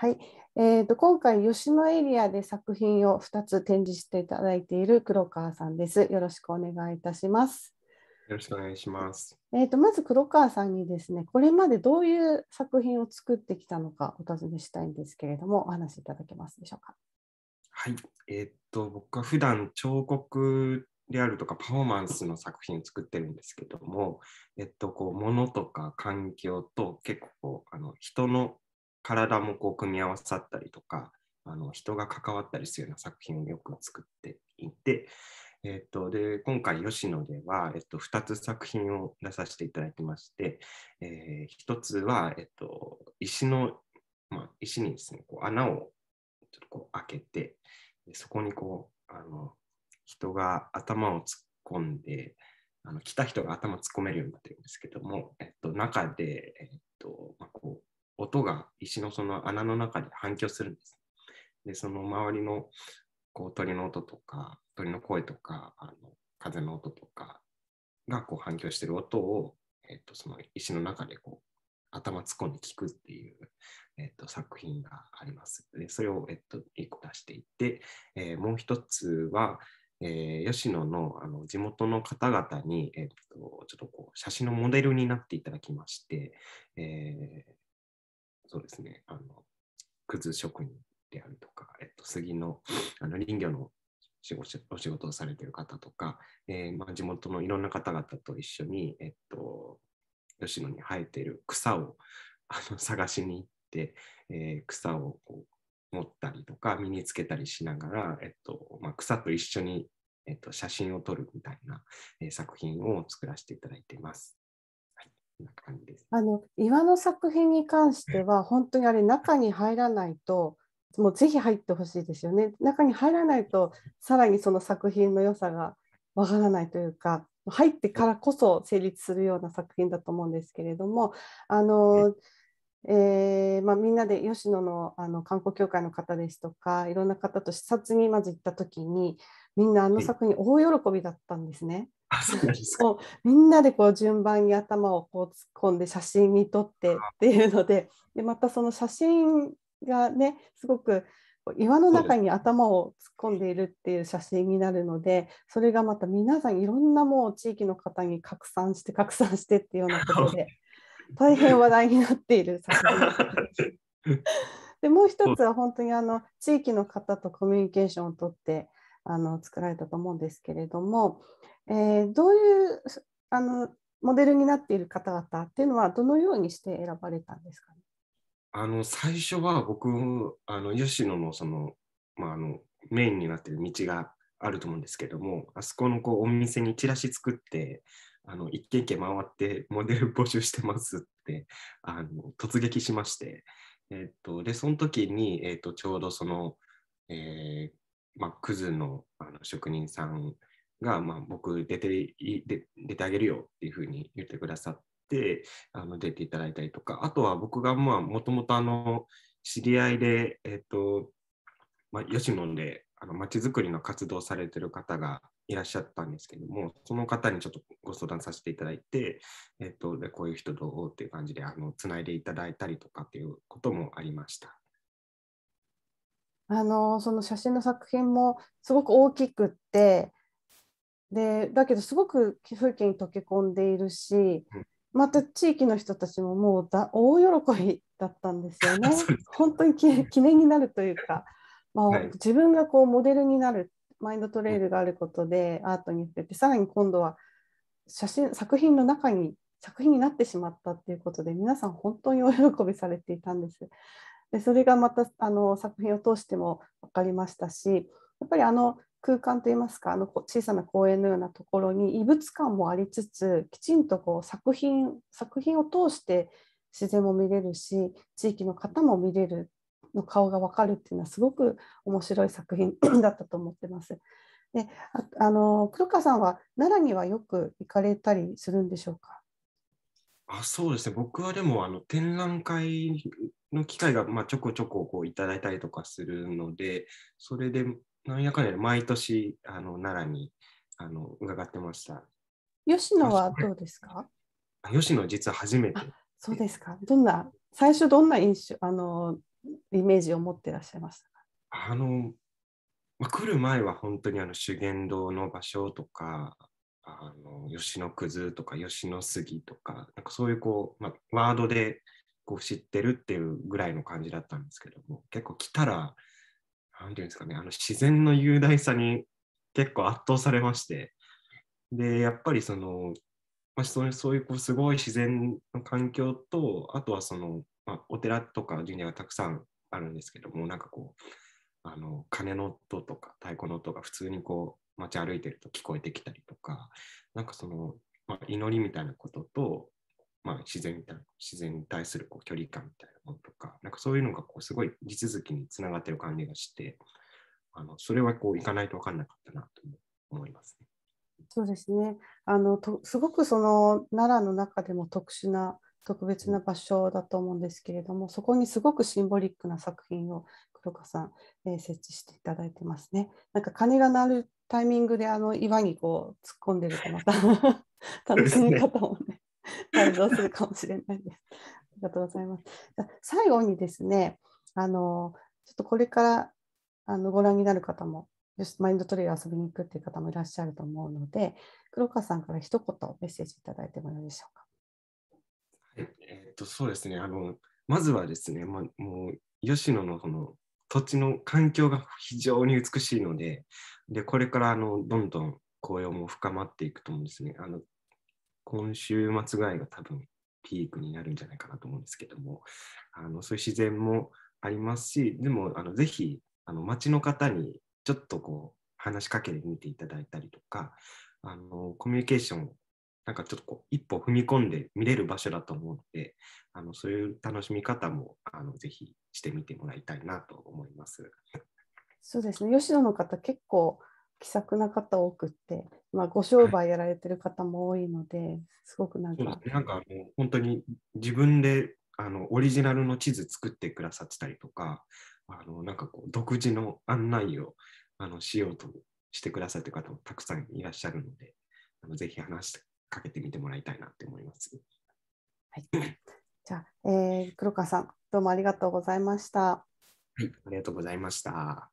はい、えーと、今回吉野エリアで作品を2つ展示していただいている黒川さんです。よろしくお願いいたします。よろしくお願いします。えーと、まず黒川さんにですね、これまでどういう作品を作ってきたのかお尋ねしたいんですけれども、お話しいただけますでしょうか。はい、えっ、ー、と僕は普段彫刻であるとかパフォーマンスの作品を作ってるんですけども、えっと、こう物とか環境と結構こうあの人の体もこう組み合わさったりとかあの人が関わったりするような作品をよく作っていて、えー、とで今回吉野では、えー、と2つ作品を出させていただきまして、えー、1つは、えー、と石の、まあ、石にですねこう穴をちょっとこう開けてそこにこうあの人が頭を突っ込んであの来た人が頭突っ込めるようになってるんですけども、えと、中で、え音が石のその穴の中で反響するんです。で、その周りのこう鳥の音とか、鳥の声とか、あの風の音とかがこう反響している音を、えっと、その石の中でこう頭突っ込んで聞くっていう、えっと、作品があります。で、それを、えっと、1個出していて、えー、もう一つは、えー、吉野のあの地元の方々に、えっと、ちょっとこう写真のモデルになっていただきまして、えーそうですね、あの、くず職人であるとか、えっと、杉の、あの、林業のお仕事をされてる方とか、えー、まあ、地元のいろんな方々と一緒に、えっと、吉野に生えてる草をあの探しに行って、えー、草をこう持ったりとか身につけたりしながら、えっとまあ、草と一緒に、えっと、写真を撮るみたいな、えー、作品を作らせていただいています。な感じです。あの岩の作品に関しては本当にあれ中に入らないともうぜひ入ってほしいですよね。中に入らないとさらにその作品の良さがわからないというか入ってからこそ成立するような作品だと思うんですけれどもあの、えー、まあ、みんなで吉野のあの観光協会の方ですとかいろんな方と視察にまず行った時にみんなあの作品大喜びだったんですね。そうみんなでこう順番に頭をこう突っ込んで写真に撮ってっていうのででまたその写真がねすごく岩の中に頭を突っ込んでいるっていう写真になるのでそれがまた皆さんいろんなもう地域の方に拡散して拡散してっていうようなことで大変話題になっている作品で もう一つは本当にあの地域の方とコミュニケーションをとってあの作られたと思うんですけれども、えー、どういうあのモデルになっている方々っていうのはどのようにして選ばれたんですか、ね、あの最初は僕あの吉野のその,、まあ、あのメインになってる道があると思うんですけどもあそこのこうお店にチラシ作ってあの一軒一軒回ってモデル募集してますってあの突撃しまして、えっと、でその時に、えっと、ちょうどその、えー、まあ、クズのあの職人さんが、まあ、僕出て出てあげるよっていうふうに言ってくださってあの出ていただいたりとかあとは僕がもともと知り合いで、えっ、ー、とまあ、吉野であのづくりの活動されてる方がいらっしゃったんですけどもその方にちょっとご相談させていただいて、えっ、ー、と、でこういう人どうっていう感じであのつないでいただいたりとかっていうこともありました。あのその写真の作品もすごく大きくってでだけどすごく風景に溶け込んでいるしまた地域の人たちももうだ大喜びだったんですよね。本当に記念になるというか、まあ、はい、自分がこうモデルになるマインドトレイルがあることでアートに触れてさらに今度は写真作品の中に作品になってしまったっていうことで皆さん本当にお喜びされていたんです。でそれがまたあの作品を通しても分かりましたしやっぱりあの空間といいますかあの小さな公園のようなところに異物感もありつつきちんとこう作品作品を通して自然も見れるし地域の方も見れるの顔が分かるっていうのはすごく面白い作品 だったと思ってます。でああの黒川さんは奈良にはよく行かれたりするんでしょうかあそうですね、僕はでもあの展覧会の機会が、まあ、ちょこちょここういただいたりとかするので、それでなんやかんやで毎年あの奈良にあの伺ってました。吉野はどうですか吉野実は初めて。そうですか。どんな最初どんな印象あのイメージを持ってらっしゃいましたあの、まあ、来る前は本当にあの修験道の場所とかあの吉野ずとか吉野杉とかなんかそういうこう、まあ、ワードでこう知ってるっていうぐらいの感じだったんですけども結構来たら何ていうんですかねあの自然の雄大さに結構圧倒されましてでやっぱりその、まあ、そういうこうすごい自然の環境とあとはその、まあ、お寺とか神社がたくさんあるんですけどもなんかこうあの鐘の音とか太鼓の音が普通にこう街歩いてると聞こえてきたりとか、なんかその、まあ、祈りみたいなことと、まあ、自然みたいな、自然に対するこう距離感みたいなものとか、なんかそういうのがこうすごい地続きにつながってる感じがして、あのそれはこう行かないと分かんなかったなと思いますね。そうですねあのとすごくその奈良の中でも特殊な特別な場所だと思うんですけれどもそこにすごくシンボリックな作品を黒川さん、えー、設置していただいてますね。なんか鐘が鳴るタイミングであの岩にこう突っ込んでるとまた 楽しみ方もね感動するかもしれないです。ありがとうございます。最後にですね、あのちょっとこれからあのご覧になる方も、マインドトレイル遊びに行くっていう方もいらっしゃると思うので、黒川さんから一言メッセージいただいてもよいでしょうか。はい、えー、っとそうですね。あのまずはですね、まあ、もう吉野のこの土地の環境が非常に美しいので、でこれからあのどんどん紅葉も深まっていくと思うんですね。あの今週末ぐらいが多分ピークになるんじゃないかなと思うんですけども、あのそういう自然もありますし、でもあのぜひあの町の方にちょっとこう話しかけてみていただいたりとか、あのコミュニケーションをなんかちょっとこう一歩踏み込んで見れる場所だと思うので、あのそういう楽しみ方もあのぜひしてみてもらいたいなと思います。そうですね、吉野の方結構気さくな方多くって、まあ、ご商売やられてる方も多いので、はい、すごくなんか。ね、なんかもう本当に自分であのオリジナルの地図作ってくださってたりとか、あのなんかこう独自の案内をあのしようとしてくださってる方もたくさんいらっしゃるので、あのぜひ話かけてみてもらいたいなって思います。はい、じゃあ、えー、黒川さん、どうもありがとうございました。はい、ありがとうございました。